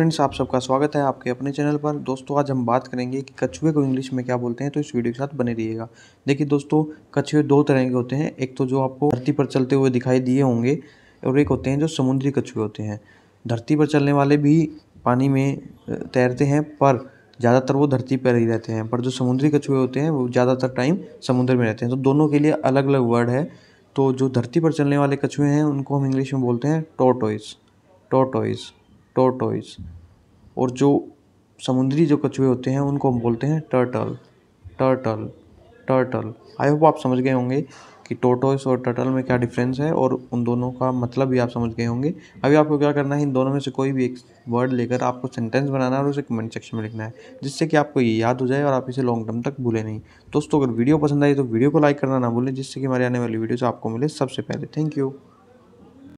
friends आप सबका स्वागत है आपके अपने चैनल पर दोस्तों आज हम बात करेंगे कि कछुए को इंग्लिश में क्या बोलते हैं तो इस वीडियो के साथ बने रहिएगा देखिए दोस्तों कछुए दो तरह के होते हैं एक तो जो आपको धरती पर चलते हुए दिखाई दिए होंगे और एक होते हैं जो समुद्री कछुए होते हैं धरती पर चलने वाले भी पानी में तैरते हैं पर ज़्यादातर वो धरती पर ही रहते हैं पर जो समुद्री कछुए होते हैं वो ज़्यादातर टाइम समुद्र में रहते हैं तो दोनों के लिए अलग अलग वर्ड है तो जो धरती पर चलने वाले कछुए हैं उनको हम इंग्लिश में बोलते हैं टोटोइस टोटोइस टोटोइस और जो समुद्री जो कछुए होते हैं उनको हम बोलते हैं turtle turtle turtle I hope आप समझ गए होंगे कि टोटोइस और टर्टल में क्या डिफरेंस है और उन दोनों का मतलब भी आप समझ गए होंगे अभी आपको क्या करना है इन दोनों में से कोई भी एक वर्ड लेकर आपको सेंटेंस बनाना है और उसे कमेंट सेक्शन में लिखना है जिससे कि आपको ये याद हो जाए और आप इसे लॉन्ग टर्म तक भूले नहीं दोस्तों अगर वीडियो पसंद आई तो वीडियो को लाइक करना ना भूलें जिससे कि हमारे आने वाली वीडियोज़ आपको मिले सबसे पहले थैंक यू